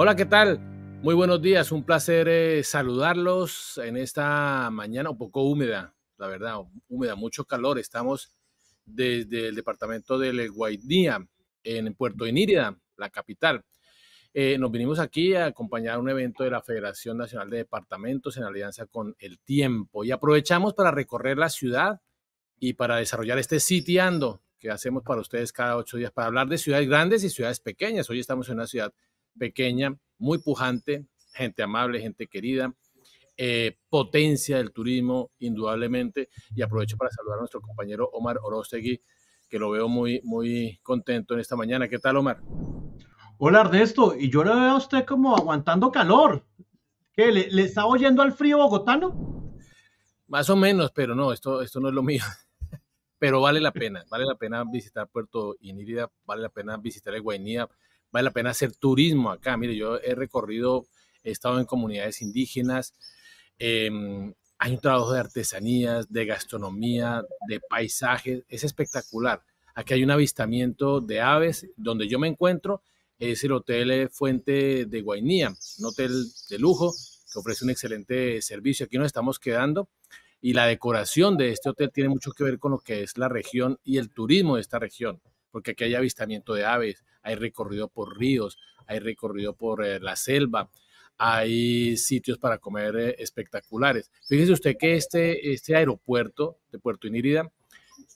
Hola, ¿qué tal? Muy buenos días, un placer eh, saludarlos en esta mañana un poco húmeda, la verdad, húmeda, mucho calor. Estamos desde el departamento del Guaidía, en Puerto Inírida, la capital. Eh, nos vinimos aquí a acompañar un evento de la Federación Nacional de Departamentos en alianza con El Tiempo y aprovechamos para recorrer la ciudad y para desarrollar este sitiando que hacemos para ustedes cada ocho días para hablar de ciudades grandes y ciudades pequeñas. Hoy estamos en una ciudad pequeña, muy pujante, gente amable, gente querida, eh, potencia del turismo, indudablemente. Y aprovecho para saludar a nuestro compañero Omar Orostegui, que lo veo muy, muy contento en esta mañana. ¿Qué tal, Omar? Hola, Ernesto. Y yo le veo a usted como aguantando calor. ¿Qué, le, le está oyendo al frío bogotano? Más o menos, pero no, esto, esto no es lo mío pero vale la pena, vale la pena visitar Puerto Inírida, vale la pena visitar el Guainía, vale la pena hacer turismo acá. Mire, yo he recorrido, he estado en comunidades indígenas, em, hay un trabajo de artesanías, de gastronomía, de paisajes, es espectacular. Aquí hay un avistamiento de aves, donde yo me encuentro es el Hotel Fuente de Guainía, un hotel de lujo que ofrece un excelente servicio. Aquí nos estamos quedando y la decoración de este hotel tiene mucho que ver con lo que es la región y el turismo de esta región, porque aquí hay avistamiento de aves, hay recorrido por ríos, hay recorrido por eh, la selva, hay sitios para comer eh, espectaculares. Fíjese usted que este, este aeropuerto de Puerto Inírida,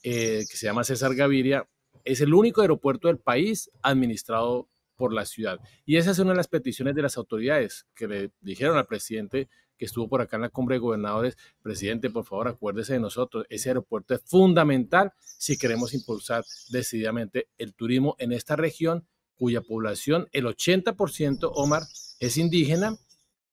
eh, que se llama César Gaviria, es el único aeropuerto del país administrado por la ciudad. Y esa es una de las peticiones de las autoridades que le dijeron al presidente que estuvo por acá en la cumbre de gobernadores, presidente, por favor, acuérdese de nosotros. Ese aeropuerto es fundamental si queremos impulsar decididamente el turismo en esta región cuya población, el 80%, Omar, es indígena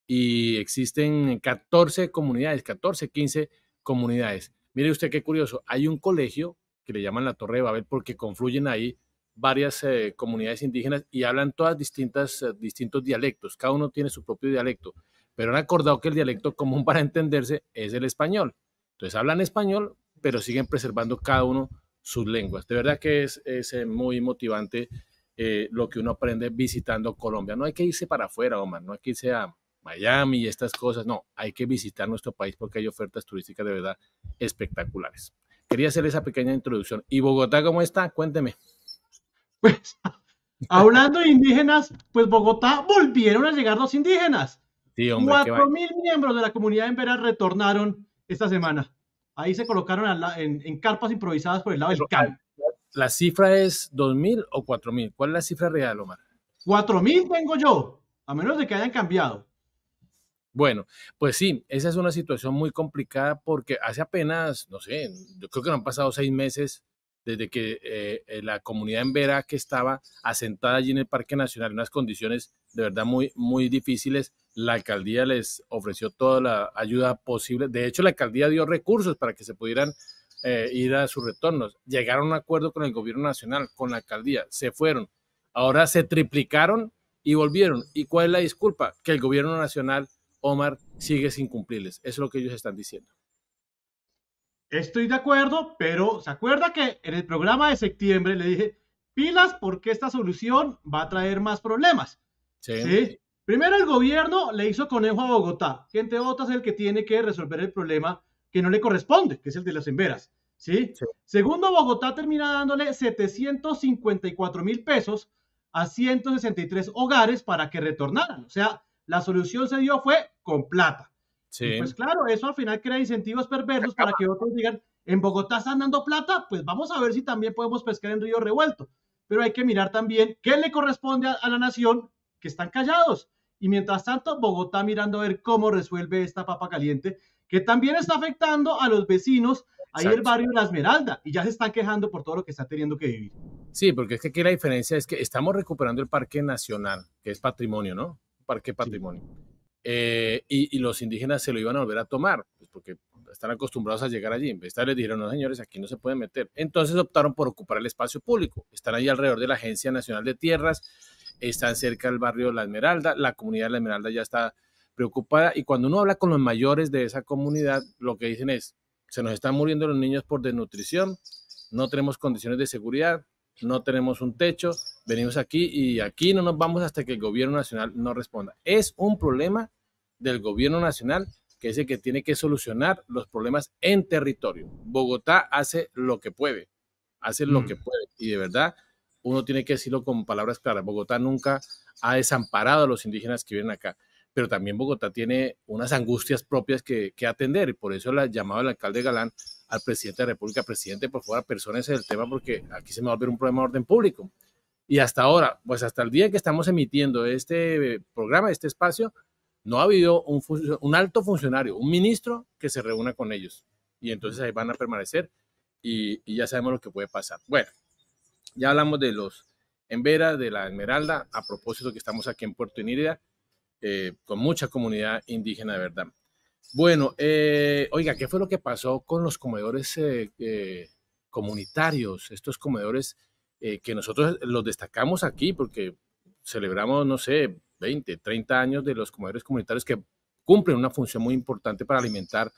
y existen 14 comunidades, 14, 15 comunidades. Mire usted qué curioso, hay un colegio que le llaman la Torre de Babel porque confluyen ahí varias eh, comunidades indígenas y hablan todas distintas, eh, distintos dialectos, cada uno tiene su propio dialecto pero han acordado que el dialecto común para entenderse es el español. Entonces hablan español, pero siguen preservando cada uno sus lenguas. De verdad que es, eh, muy motivante eh, lo que uno aprende visitando Colombia. No hay que irse para afuera, Omar, no hay que irse a Miami y estas cosas, no, hay que visitar nuestro país porque hay ofertas turísticas de verdad espectaculares. Quería hacer esa pequeña introducción. ¿Y Bogotá cómo está? Cuénteme. Pues, hablando de indígenas, pues Bogotá volvieron a llegar los indígenas. 4.000 mil miembros de la comunidad embera retornaron esta semana. Ahí se colocaron en, carpas improvisadas por el lado del campo. ¿La cifra es 2.000 o 4.000? ¿Cuál es la cifra real, Omar? 4.000 tengo yo, a menos de que hayan cambiado. Bueno, pues sí, esa es una situación muy complicada porque hace apenas, no sé, yo creo que no han pasado seis meses desde que eh, eh, la comunidad en Vera que estaba asentada allí en el Parque Nacional en unas condiciones de verdad muy, muy difíciles, la alcaldía les ofreció toda la ayuda posible. De hecho, la alcaldía dio recursos para que se pudieran eh, ir a sus retornos. Llegaron a un acuerdo con el gobierno nacional, con la alcaldía, se fueron. Ahora se triplicaron y volvieron. ¿Y cuál es la disculpa? Que el gobierno nacional, Omar, sigue sin cumplirles. Eso es lo que ellos están diciendo. Estoy de acuerdo, pero ¿se acuerda que en el programa de septiembre le dije, pilas porque esta solución va a traer más problemas? Sí. ¿Sí? Primero el gobierno le hizo conejo a Bogotá, Gente de Bogotá es el que tiene que resolver el problema que no le corresponde, que es el de las emberas. ¿sí? Segundo, Bogotá termina dándole 754 mil pesos a 163 hogares para que retornaran. O sea, la solución se dio fue con plata. Sí. pues claro, eso al final crea incentivos perversos para que otros digan, en Bogotá están dando plata, pues vamos a ver si también podemos pescar en Río Revuelto. Pero hay que mirar también qué le corresponde a la nación que están callados. Y mientras tanto, Bogotá mirando a ver cómo resuelve esta papa caliente, que también está afectando a los vecinos. Ahí el barrio La Esmeralda, y ya se están quejando por todo lo que está teniendo que vivir. Sí, porque es que aquí la diferencia es que estamos recuperando el Parque Nacional, que es patrimonio, ¿no? Parque Patrimonio. Eh, y, los indígenas se lo iban a volver a tomar, pues, porque están acostumbrados a llegar allí. En vez de les dijeron, no señores, aquí no se pueden meter. Entonces optaron por ocupar el espacio público. Están ahí alrededor de la Agencia Nacional de Tierras, están cerca del barrio La Esmeralda, la comunidad de La Esmeralda ya está preocupada y cuando uno habla con los mayores de esa comunidad, lo que dicen es, se nos están muriendo los niños por desnutrición, no tenemos condiciones de seguridad, no tenemos un techo, venimos aquí y aquí no nos vamos hasta que el gobierno nacional no responda. Es un problema del gobierno nacional que es que tiene que solucionar los problemas en territorio. Bogotá hace lo que puede, hace lo mm. que puede y de verdad uno tiene que decirlo con palabras claras, Bogotá nunca ha desamparado a los indígenas que viven acá, pero también Bogotá tiene unas angustias propias que, atender y por eso la llamado el alcalde Galán al presidente de la República, presidente, por favor, personas del tema porque aquí se me va a ver un problema de orden público. Y hasta ahora, pues hasta el día que estamos emitiendo este programa, este espacio, no ha habido un, alto funcionario, un ministro que se reúna con ellos. Y entonces ahí van a permanecer y ya sabemos lo que puede pasar. Bueno, ya hablamos de los en de la Esmeralda, a propósito que estamos aquí en Puerto Inírida, eh, con mucha comunidad indígena, de verdad. Bueno, eh, oiga, ¿qué fue lo que pasó con los comedores eh, comunitarios? Estos comedores que nosotros los destacamos aquí porque celebramos, no sé, 20, 30 años de los comedores comunitarios que cumplen una función muy importante para alimentar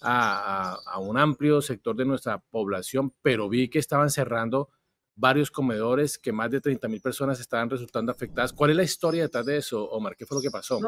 a un amplio sector de nuestra población, pero vi que estaban cerrando varios comedores que más de 30.000 mil personas estaban resultando afectadas. ¿Cuál es la historia detrás de eso, Omar? ¿Qué fue lo que pasó?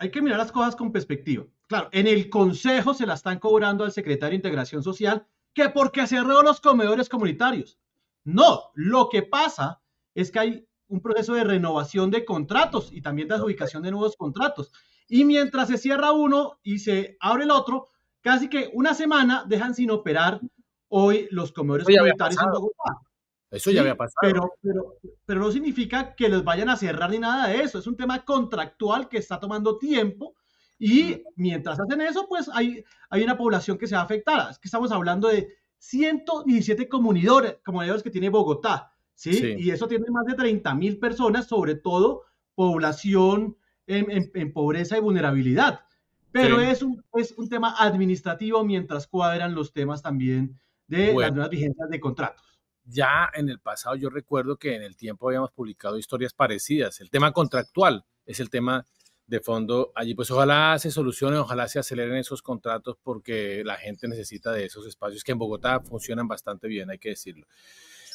hay que mirar las cosas con perspectiva. Claro, en el Consejo se la están cobrando al secretario de Integración Social que porque cerró los comedores comunitarios. No, lo que pasa es que hay un proceso de renovación de contratos y también de adjudicación de nuevos contratos. Y mientras se cierra uno y se abre el otro, casi que una semana dejan sin operar hoy los comedores comunitarios en Bogotá. Eso ya había pasado. Pero, pero, pero no significa que los vayan a cerrar ni nada de eso. Es un tema contractual que está tomando tiempo. Y mientras hacen eso, pues hay, una población que se va a afectar. Es que estamos hablando de 117 comunidades, comunidades que tiene Bogotá, ¿sí? Y eso tiene más de 30 mil personas, sobre todo población en, pobreza y vulnerabilidad. Pero es, un, tema administrativo mientras cuadran los temas también de las nuevas vigencias de contratos. Ya en el pasado yo recuerdo que en el tiempo habíamos publicado historias parecidas. El tema contractual es el tema de fondo allí. Pues ojalá se solucionen, ojalá se aceleren esos contratos porque la gente necesita de esos espacios que en Bogotá funcionan bastante bien, hay que decirlo.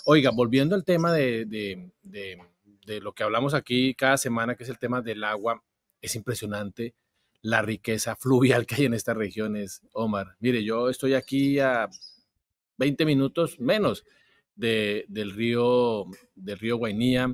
Oiga, volviendo al tema de, de, de, de lo que hablamos aquí cada semana, que es el tema del agua, es impresionante la riqueza fluvial que hay en estas regiones, Omar. Mire, yo estoy aquí a 20 minutos menos del, río, del río Guainía.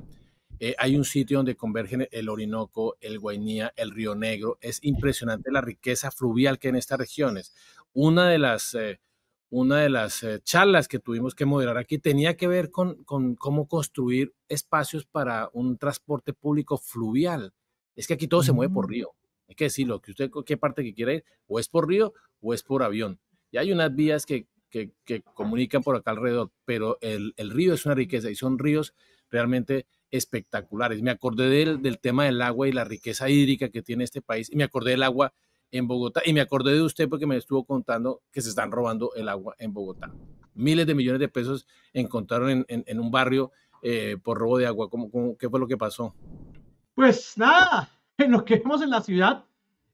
Eh, hay un sitio donde convergen el Orinoco, el Guainía, el Río Negro. Es impresionante la riqueza fluvial que en estas regiones. Una de las, eh, una de las eh, charlas que tuvimos que moderar aquí tenía que ver con, cómo construir espacios para un transporte público fluvial. Es que aquí todo se mueve por mm. río. Hay que decirlo, que usted, qué parte que quiera ir, o es por río o es por avión. Y hay unas vías que que, comunican por acá alrededor, pero el, río es una riqueza y son ríos realmente espectaculares. Me acordé del, tema del agua y la riqueza hídrica que tiene este país y me acordé del agua en Bogotá. Y me acordé de usted porque me estuvo contando que se están robando el agua en Bogotá. Miles de millones de pesos encontraron en, un barrio eh, por robo de agua. ¿Cómo, qué fue lo que pasó? Pues nada, nos quedamos en la ciudad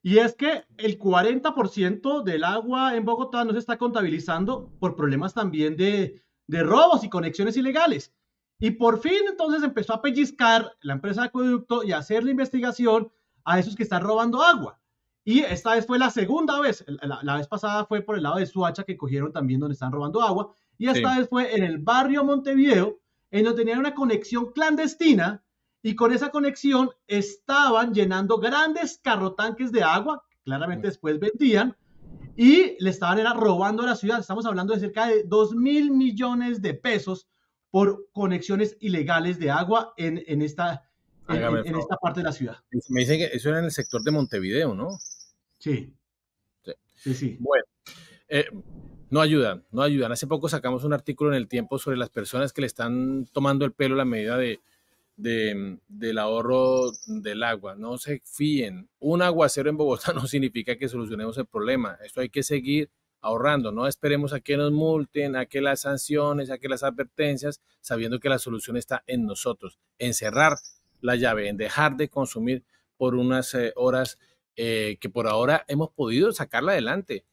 y es que el 40% del agua en Bogotá no se está contabilizando por problemas también de, robos y conexiones ilegales. Y por fin entonces empezó a pellizcar la empresa de acueducto y a hacer la investigación a esos que están robando agua. Y esta vez fue la segunda vez. La, vez pasada fue por el lado de Suacha que cogieron también donde están robando agua. Y esta vez fue en el barrio Montevideo, en donde tenían una conexión clandestina y con esa conexión estaban llenando grandes carrotanques de agua, claramente después vendían, y le estaban era, robando a la ciudad. Estamos hablando de cerca de 2 mil millones de pesos por conexiones ilegales de agua en, en esta, en, esta parte de la ciudad. Me dicen que eso era en el sector de Montevideo, ¿no? Sí. Sí, sí. Bueno. Eh, no ayudan, no ayudan. Hace poco sacamos un artículo en el tiempo sobre las personas que le están tomando el pelo a la medida de, Mm, del ahorro del agua. No se fíen. Un aguacero en Bogotá no significa que solucionemos el problema. Esto hay que seguir ahorrando. No esperemos a que nos multen, a que las sanciones, a que las advertencias, sabiendo que la solución está en nosotros, en cerrar la llave, en dejar de consumir por unas eh, horas eh, que por ahora hemos podido sacarla adelante.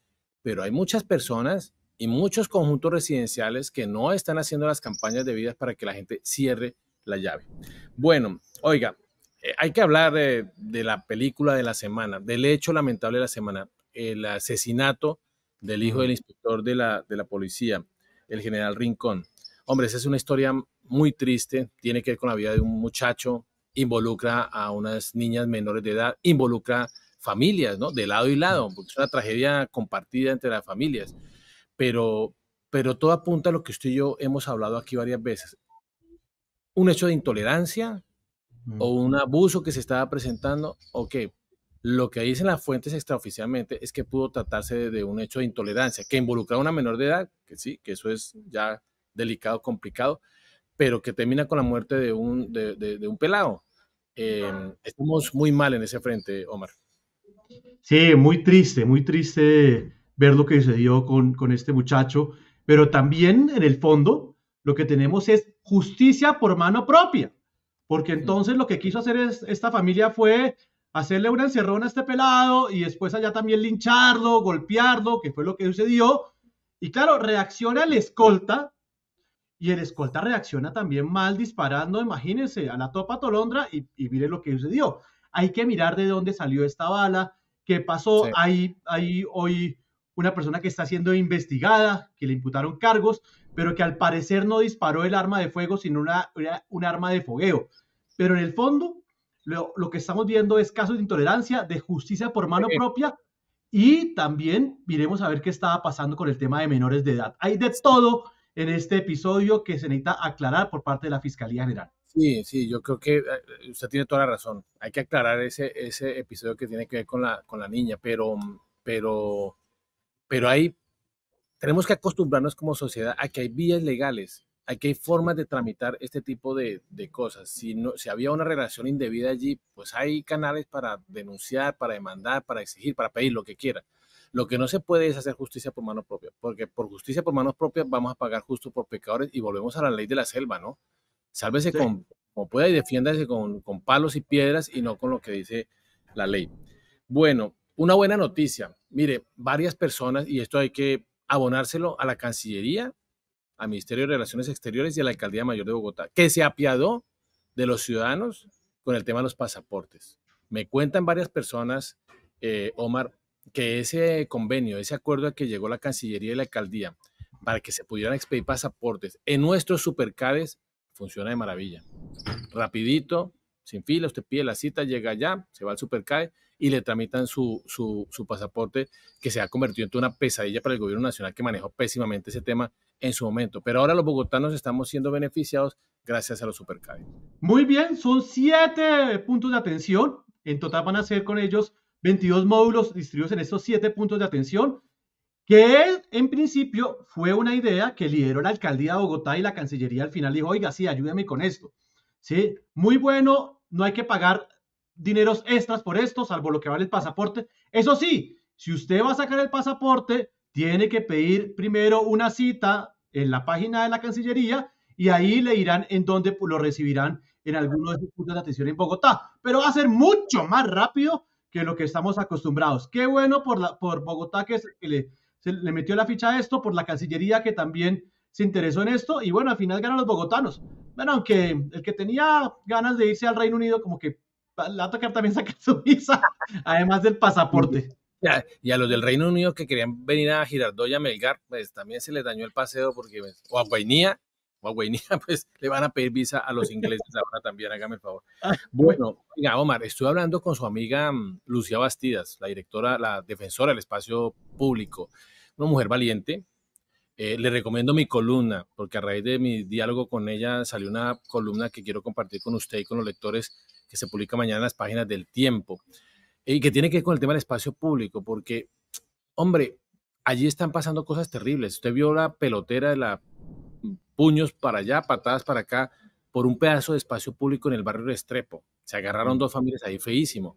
Pero hay muchas personas y muchos conjuntos residenciales que no están haciendo las campañas debidas para que la gente cierre la llave. Bueno, oiga, eh, hay que hablar de, la película de la semana, del hecho lamentable de la semana, el asesinato del hijo del inspector de la, de la policía, el general Rincón. Hombre, esa es una historia muy triste, tiene que ver con la vida de un muchacho, involucra a unas niñas menores de edad, involucra familias, ¿no? De lado y lado, porque es una tragedia compartida entre las familias. Pero, pero todo apunta a lo que usted y yo hemos hablado aquí varias veces un hecho de intolerancia o un abuso que se estaba presentando, o que lo que dicen las fuentes extraoficialmente es que pudo tratarse de un hecho de intolerancia que involucra a una menor de edad, que sí, que eso es ya delicado, complicado, pero que termina con la muerte de un, de, un pelado. Em, estamos muy mal en ese frente, Omar. Sí, muy triste, muy triste ver lo que sucedió con, con este muchacho, pero también en el fondo lo que tenemos es justicia por mano propia, porque entonces lo que quiso hacer es, esta familia fue hacerle un encerrón a este pelado y después allá también lincharlo, golpearlo, que fue lo que sucedió. Y claro, reacciona el escolta y el escolta reacciona también mal disparando, imagínense, a la topa tolondra y, mire lo que sucedió. Hay que mirar de dónde salió esta bala, qué pasó. ahí, ahí, hoy una persona que está siendo investigada, que le imputaron cargos, pero que al parecer no disparó el arma de fuego, sino una, una un arma de fogueo. Pero en el fondo, lo, lo, que estamos viendo es casos de intolerancia, de justicia por mano propia y también miremos a ver qué estaba pasando con el tema de menores de edad. Hay de todo en este episodio que se necesita aclarar por parte de la Fiscalía General. Sí, sí, yo creo que eh, usted tiene toda la razón. Hay que aclarar ese, ese episodio que tiene que ver con la, con la niña, pero, pero pero ahí tenemos que acostumbrarnos como sociedad a que hay vías legales, a que hay formas de tramitar este tipo de, cosas. Si, no, si había una relación indebida allí, pues hay canales para denunciar, para demandar, para exigir, para pedir lo que quiera. Lo que no se puede es hacer justicia por mano propia, porque por justicia por manos propias vamos a pagar justo por pecadores y volvemos a la ley de la selva, ¿no? Sálvese con, como pueda y defiéndase con, con palos y piedras y no con lo que dice la ley. Bueno, una buena noticia. Mire, varias personas, y esto hay que abonárselo a la Cancillería, al Ministerio de Relaciones Exteriores y a la Alcaldía Mayor de Bogotá, que se apiadó de los ciudadanos con el tema de los pasaportes. Me cuentan varias personas, eh, Omar, que ese convenio, ese acuerdo que llegó la Cancillería y la Alcaldía para que se pudieran expedir pasaportes en nuestros supercades funciona de maravilla. Rapidito, sin fila, usted pide la cita, llega allá, se va al supercade y le tramitan su, su, pasaporte, que se ha convertido en una pesadilla para el gobierno nacional que manejó pésimamente ese tema en su momento. Pero ahora los bogotanos estamos siendo beneficiados gracias a los supercades. Muy bien, son siete puntos de atención. En total van a ser con ellos 22 módulos distribuidos en estos siete puntos de atención, que en principio fue una idea que lideró la alcaldía de Bogotá y la Cancillería al final dijo, oiga, sí, ayúdame con esto. Sí, muy bueno, no hay que pagar dineros extras por esto, salvo lo que vale el pasaporte. Eso sí, si usted va a sacar el pasaporte, tiene que pedir primero una cita en la página de la Cancillería y ahí le irán en dónde lo recibirán en alguno de sus puntos de atención en Bogotá. Pero va a ser mucho más rápido que lo que estamos acostumbrados. Qué bueno por, por Bogotá que, le, le metió la ficha a esto, por la Cancillería que también se interesó en esto y bueno, al final ganan los bogotanos. Bueno, aunque el que tenía ganas de irse al Reino Unido como que la a tocar también sacar su visa, además del pasaporte. y a los del Reino Unido que querían venir a a Melgar, pues también se les dañó el paseo porque, pues, o a Guainía, o a Guainía, pues le van a pedir visa a los ingleses ahora también, hágame el favor. Ah. Bueno, Omar, estuve hablando con su amiga mm, Lucía Bastidas, la directora, la defensora del espacio público, una mujer valiente. Eh, le recomiendo mi columna, porque a raíz de mi diálogo con ella salió una columna que quiero compartir con usted y con los lectores que se publica mañana en las páginas del tiempo, y que tiene que ver con el tema del espacio público, porque, hombre, allí están pasando cosas terribles. Usted vio la pelotera de la puños para allá, patadas para acá, por un pedazo de espacio público en el barrio Restrepo. Se agarraron mm. dos familias ahí feísimo.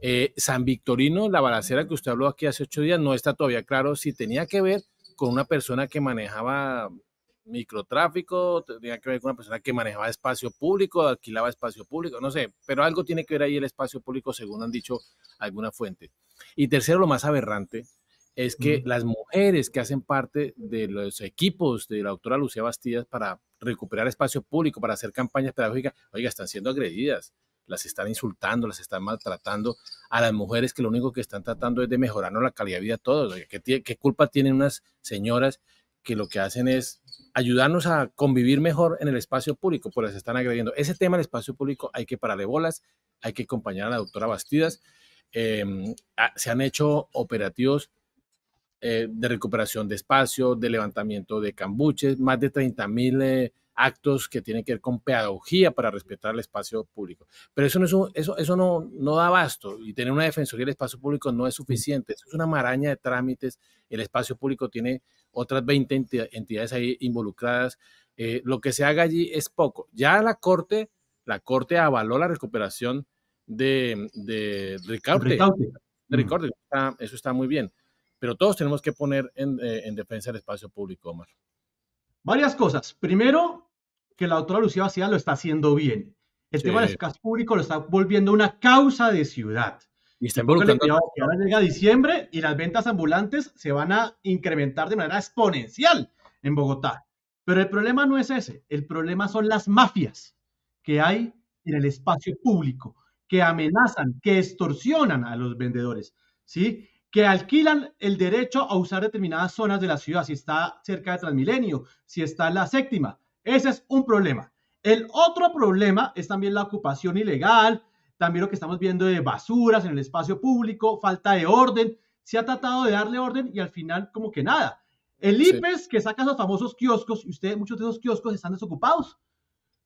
Eh, San Victorino, la balacera que usted habló aquí hace ocho días, no está todavía claro si tenía que ver con una persona que manejaba microtráfico, tenía que ver con una persona que manejaba espacio público, alquilaba espacio público, no sé, pero algo tiene que ver ahí el espacio público, según han dicho alguna fuente. Y tercero, lo más aberrante, es que las mujeres que hacen parte de los equipos de la doctora Lucía Bastidas para recuperar espacio público, para hacer campañas pedagógicas, oiga, están siendo agredidas, las están insultando, las están maltratando a las mujeres que lo único que están tratando es de mejorarnos la calidad de vida a todos. ¿qué, culpa tienen unas señoras que lo que hacen es ayudarnos a convivir mejor en el espacio público, por pues, se están agrediendo. Ese tema del espacio público hay que pararle bolas, hay que acompañar a la doctora Bastidas. Em, se han hecho operativos eh, de recuperación de espacio, de levantamiento de cambuches, más de 30 mil eh, actos que tienen que ver con pedagogía para respetar el espacio público. Pero eso no, es eso, eso no, no da abasto y tener una defensoría del espacio público no es suficiente. es una maraña de trámites. El espacio público tiene otras 20 entidades ahí involucradas. Eh, lo que se haga allí es poco. Ya la Corte, la Corte avaló la recuperación de, de Ricardo Eso, está, muy bien. Pero todos tenemos que poner en, eh, en defensa del espacio público, Omar. Varias cosas. Primero, que la doctora Lucía Vacía lo está haciendo bien. El tema del escaso público lo está volviendo una causa de ciudad. Y está involucrando. Ahora llega diciembre y las ventas ambulantes se van a incrementar de manera exponencial en Bogotá. Pero el problema no es ese, el problema son las mafias que hay en el espacio público, que amenazan, que extorsionan a los vendedores, ¿sí? que alquilan el derecho a usar determinadas zonas de la ciudad, si está cerca de Transmilenio, si está en la séptima, ese es un problema. El otro problema es también la ocupación ilegal, también lo que estamos viendo de basuras en el espacio público, falta de orden. Se ha tratado de darle orden y al final como que nada. El IPES que saca esos famosos kioscos, y ustedes, muchos de esos kioscos están desocupados.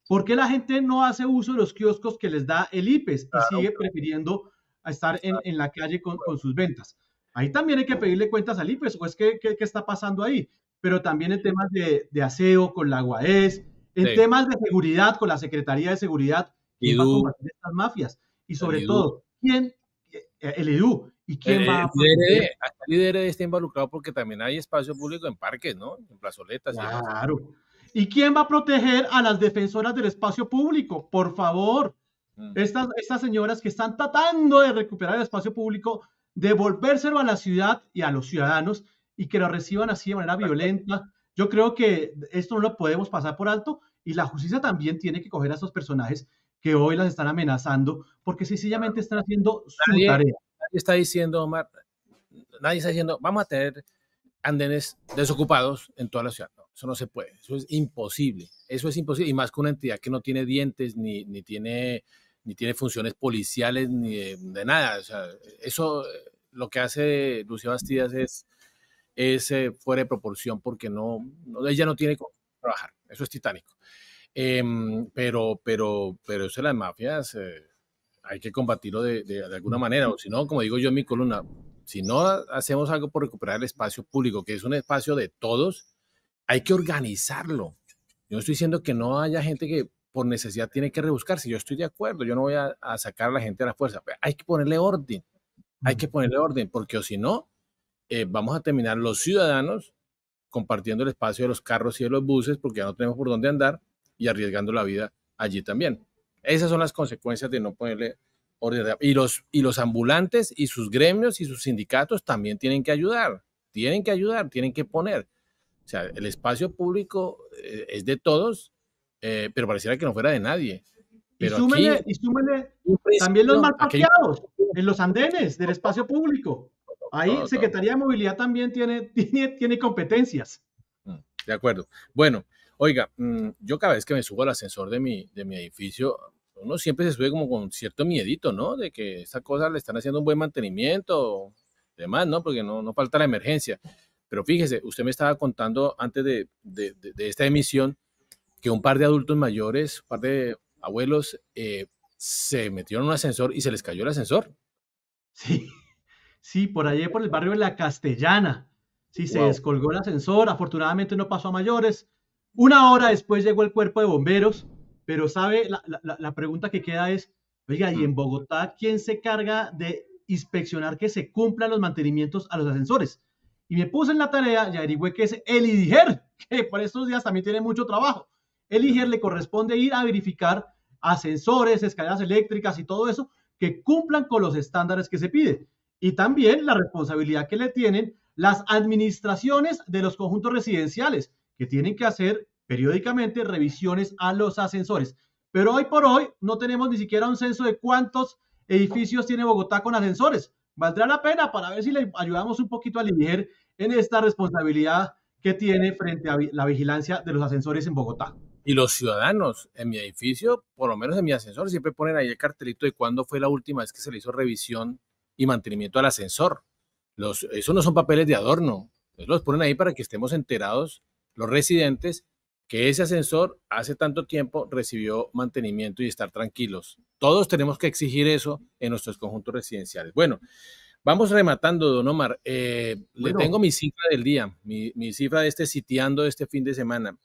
¿Por qué la gente no hace uso de los kioscos que les da el IPES y sigue prefiriendo estar en, la calle con, sus ventas? Ahí también hay que pedirle cuentas al IPES, o es que, qué está pasando ahí pero también en temas de, aseo con la UAES, en temas de seguridad con la Secretaría de Seguridad y va a combatir estas mafias. Y sobre todo, ¿quién? El EDU. ¿Y quién va a líder, está involucrado porque también hay espacio público en parques, ¿no? En plazoletas. Claro. Y, quién va a proteger a las defensoras del espacio público? Por favor. Mm. Estas, estas señoras que están tratando de recuperar el espacio público, devolvérselo a la ciudad y a los ciudadanos y que lo reciban así de manera violenta. Yo creo que esto no lo podemos pasar por alto y la justicia también tiene que coger a estos personajes que hoy las están amenazando porque sencillamente están haciendo su tarea. Nadie está diciendo, nadie está diciendo, vamos a tener andenes desocupados en toda la ciudad. eso no se puede, eso es imposible, eso es imposible y más que una entidad que no tiene dientes ni, ni tiene ni tiene funciones policiales ni de, nada. eso eh, lo que hace Lucía Bastidas es es fuera de proporción porque no, ella no tiene cómo trabajar. Eso es titánico. Em, pero, pero, pero eso de las mafias eh, hay que combatirlo de, de, alguna manera, o si no, como digo yo en mi columna, si no hacemos algo por recuperar el espacio público, que es un espacio de todos, hay que organizarlo. Yo estoy diciendo que no haya gente que por necesidad tiene que rebuscarse. Yo estoy de acuerdo, yo no voy a, sacar a la gente a la fuerza. Hay que ponerle orden, hay que ponerle orden, porque o si no, eh, vamos a terminar los ciudadanos compartiendo el espacio de los carros y de los buses porque ya no tenemos por dónde andar y arriesgando la vida allí también. Esas son las consecuencias de no ponerle orden. Y los, y los ambulantes y sus gremios y sus sindicatos también tienen que ayudar, tienen que ayudar, tienen que poner. O sea, el espacio público eh, es de todos, eh, pero pareciera que no fuera de nadie. Pero y súmele, también los mal en los andenes del espacio público. Ahí Secretaría de Movilidad también tiene, tiene, competencias. Mm, de acuerdo. Bueno, oiga, mm, yo cada vez que me subo al ascensor de mi, de mi edificio, uno siempre se sube como con cierto miedito, ¿no? De que esta cosa le están haciendo un buen mantenimiento, demás, ¿no? Porque no, no falta la emergencia. Pero fíjese, usted me estaba contando antes de, esta emisión que un par de adultos mayores, un par de abuelos, eh, se metieron en un ascensor y se les cayó el ascensor. Sí. Sí, por allí por el barrio de La Castellana. Sí, se descolgó el ascensor, afortunadamente no pasó a mayores. Una hora después llegó el cuerpo de bomberos, pero sabe, la, pregunta que queda es, oiga, ¿y en mm. Bogotá quién se carga de inspeccionar que se cumplan los mantenimientos a los ascensores? Y me puse en la tarea y averigüé que es el IGER. que por estos días también tiene mucho trabajo. El IGER le corresponde ir a verificar ascensores, escaleras eléctricas y todo eso que cumplan con los estándares que se pide y también la responsabilidad que le tienen las administraciones de los conjuntos residenciales, que tienen que hacer periódicamente revisiones a los ascensores. Pero hoy por hoy no tenemos ni siquiera un censo de cuántos edificios tiene Bogotá con ascensores. Valdrá la pena para ver si le ayudamos un poquito a Liger en esta responsabilidad que tiene frente a la vigilancia de los ascensores en Bogotá. Y los ciudadanos en mi edificio, por lo menos en mi ascensor, siempre ponen ahí el cartelito de cuándo fue la última vez que se le hizo revisión y mantenimiento al ascensor. Los, eso no son papeles de adorno, los ponen ahí para que estemos enterados los residentes que ese ascensor hace tanto tiempo recibió mantenimiento y estar tranquilos. Todos tenemos que exigir eso en nuestros conjuntos residenciales. Bueno, vamos rematando, don Omar. Eh, le tengo mi cifra del día, mi, cifra de este sitiando este fin de semana.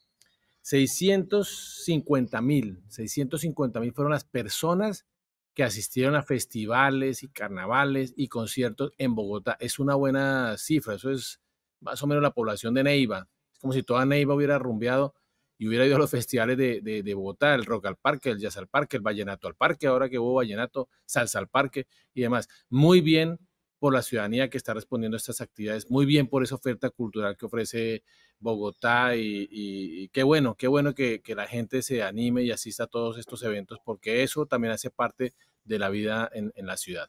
650 mil, 650 mil fueron las personas que asistieron a festivales y carnavales y conciertos en Bogotá. Es una buena cifra, eso es más o menos la población de Neiva. Es como si toda Neiva hubiera rumbeado y hubiera ido a los festivales de, de, de Bogotá, el rock al parque, el jazz al parque, el vallenato al parque, ahora que hubo vallenato, salsa al parque y demás. Muy bien por la ciudadanía que está respondiendo a estas actividades. Muy bien por esa oferta cultural que ofrece Bogotá y, qué bueno, qué bueno que, la gente se anime y asista a todos estos eventos porque eso también hace parte de la vida en, la ciudad.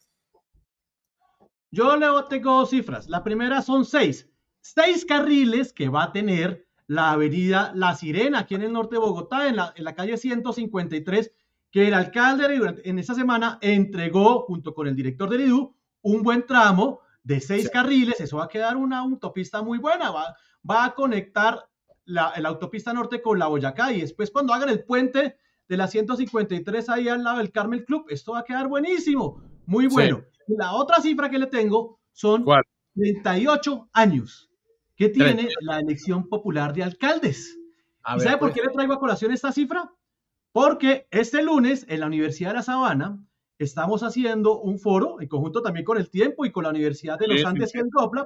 Yo le tengo dos cifras. La primera son seis. Seis carriles que va a tener la avenida La Sirena, aquí en el norte de Bogotá, en la, en la calle 153, que el alcalde en esta semana entregó junto con el director del IDU un buen tramo de seis carriles, eso va a quedar una autopista muy buena, va, va a conectar la, autopista norte con la Boyacá y después cuando hagan el puente de la 153 ahí al lado del Carmel Club, esto va a quedar buenísimo, muy bueno. La otra cifra que le tengo son 38 años que tiene la elección popular de alcaldes. sabe por pues. qué le traigo a colación esta cifra? Porque este lunes en la Universidad de La Sabana estamos haciendo un foro en conjunto también con el tiempo y con la Universidad de los Andes sí. y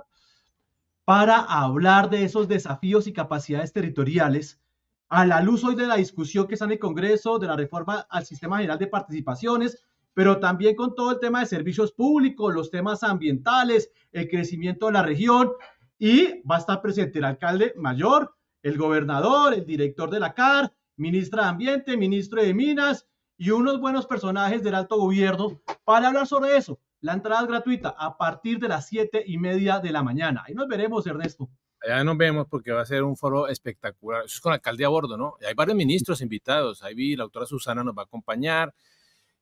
para hablar de esos desafíos y capacidades territoriales a la luz hoy de la discusión que está en el Congreso de la reforma al Sistema General de Participaciones, pero también con todo el tema de servicios públicos, los temas ambientales, el crecimiento de la región y va a estar presente el alcalde mayor, el gobernador, el director de la CAR, ministra de Ambiente, ministro de Minas, y unos buenos personajes del alto gobierno para hablar sobre eso. La entrada es gratuita a partir de las siete y media de la mañana. Ahí nos veremos, Ernesto. ya nos vemos porque va a ser un foro espectacular. Eso es con la alcaldía a bordo, ¿no? Hay varios ministros invitados. Ahí vi, la doctora Susana nos va a acompañar.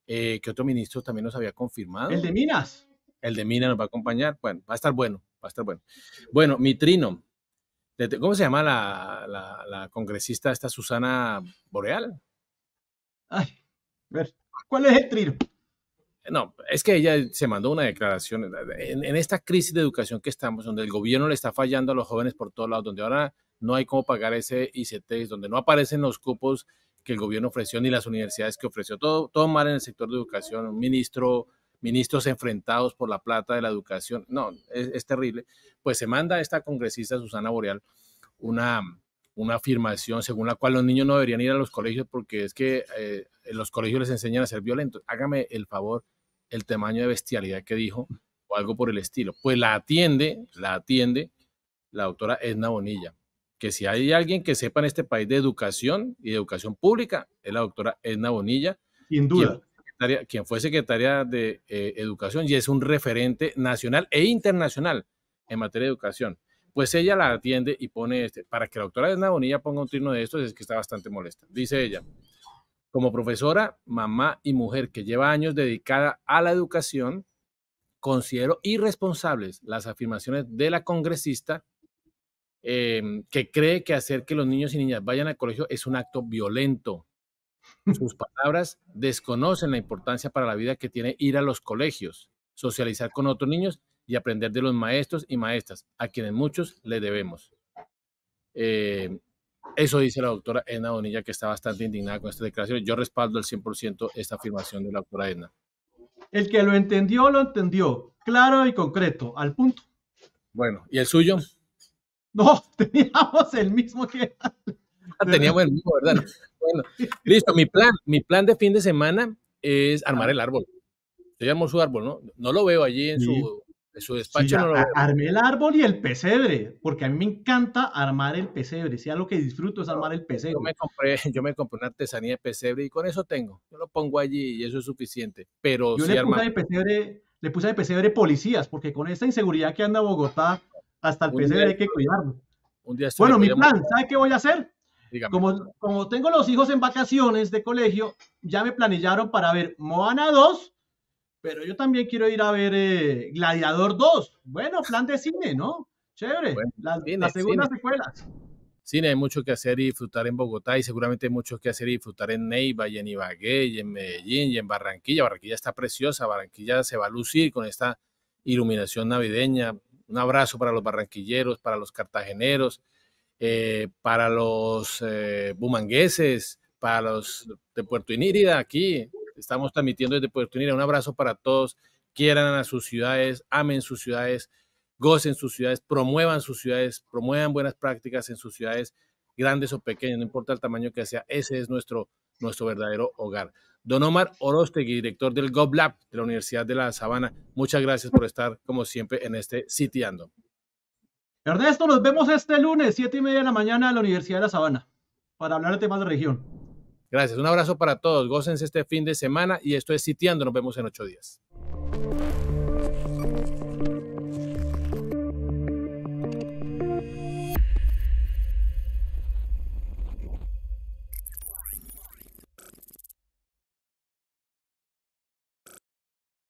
Eh, que otro ministro también nos había confirmado. El de Minas. El de Minas nos va a acompañar. Bueno, va a estar bueno, va a estar bueno. Bueno, Mitrino. ¿Cómo se llama la, la congresista esta Susana Boreal? Ay, ¿cuál es el trino? Eh, no, es que ella se mandó una declaración en, esta crisis de educación que estamos, donde el gobierno le está fallando a los jóvenes por todos lados, donde ahora no hay cómo pagar ese ICT, donde no aparecen los cupos que el gobierno ofreció ni las universidades que ofreció, todo, todo mal en el sector de educación, un ministro, ministros enfrentados por la plata de la educación, no, es, es terrible. Pues se manda a esta congresista Susana Boreal una, una afirmación según la cual los niños no deberían ir a los colegios porque es que eh, en los colegios les enseñan a ser violentos. Hágame el favor, el tamaño de bestialidad que dijo o algo por el estilo. Pues la atiende, la atiende la doctora Edna Bonilla. Que si hay alguien que sepa en este país de educación y educación pública, es la doctora Edna Bonilla. Sin duda. Quien, fue secretaria de eh, Educación y es un referente nacional e internacional en materia de educación. Pues ella la atiende y pone este, para que la doctora Edna Bonilla ponga un turno de esto, es que está bastante molesta. Dice ella, como profesora, mamá y mujer que lleva años dedicada a la educación, considero irresponsables las afirmaciones de la congresista em, que cree que hacer que los niños y niñas vayan al colegio es un acto violento. Sus palabras desconocen la importancia para la vida que tiene ir a los colegios, socializar con otros niños y aprender de los maestros y maestras, a quienes muchos le debemos. Eh, eso dice la doctora Edna Bonilla, que está bastante indignada con esta declaración. Yo respaldo al 100% esta afirmación de la doctora Edna. El que lo entendió, lo entendió. Claro y concreto, al punto. Bueno, ¿y el suyo? No, teníamos el mismo que... teníamos el mismo, ¿verdad? Bueno, listo, mi plan, mi plan de fin de semana es armar ah. el árbol. Se llamó su árbol, ¿no? No lo veo allí en su de Armé el árbol y el pesebre, porque a mí me encanta armar el pesebre. Si algo que disfruto es armar el pesebre. Yo me compré, yo me compré una artesanía de pesebre y con eso tengo. Yo lo pongo allí y eso es suficiente. Pero yo le, puse de pesebre, pesebre policías, porque con esta inseguridad que anda Bogotá, hasta el pesebre hay que cuidarlo. Un día bueno, mi plan, ¿sabe qué voy a hacer? Como, como tengo los hijos en vacaciones de colegio, ya me planillaron para ver Moana 2 pero yo también quiero ir a ver eh, Gladiador 2. Bueno, plan de cine, ¿no? Chévere. las, segundas secuelas. Cine, hay mucho que hacer y disfrutar en Bogotá y seguramente hay mucho que hacer y disfrutar en Neiva y en Ibagué y en Medellín y en Barranquilla. Barranquilla está preciosa, Barranquilla se va a lucir con esta iluminación navideña. Un abrazo para los barranquilleros, para los cartageneros, eh, para los eh, bumangueses, para los de Puerto Inírida aquí. Estamos transmitiendo desde Puerto Unida. Un abrazo para todos. Quieran a sus ciudades, amen sus ciudades, gocen sus ciudades, promuevan sus ciudades, promuevan buenas prácticas en sus ciudades, grandes o pequeñas, no importa el tamaño que sea. Ese es nuestro, nuestro verdadero hogar. Don Omar Orostegui, director del GovLab de la Universidad de La Sabana, muchas gracias por estar, como siempre, en este sitiando. Ernesto, nos vemos este lunes, siete y media de la mañana, en la Universidad de La Sabana, para hablar de temas de región. Gracias. Un abrazo para todos. Gócense este fin de semana y esto es Sitiando. Nos vemos en ocho días.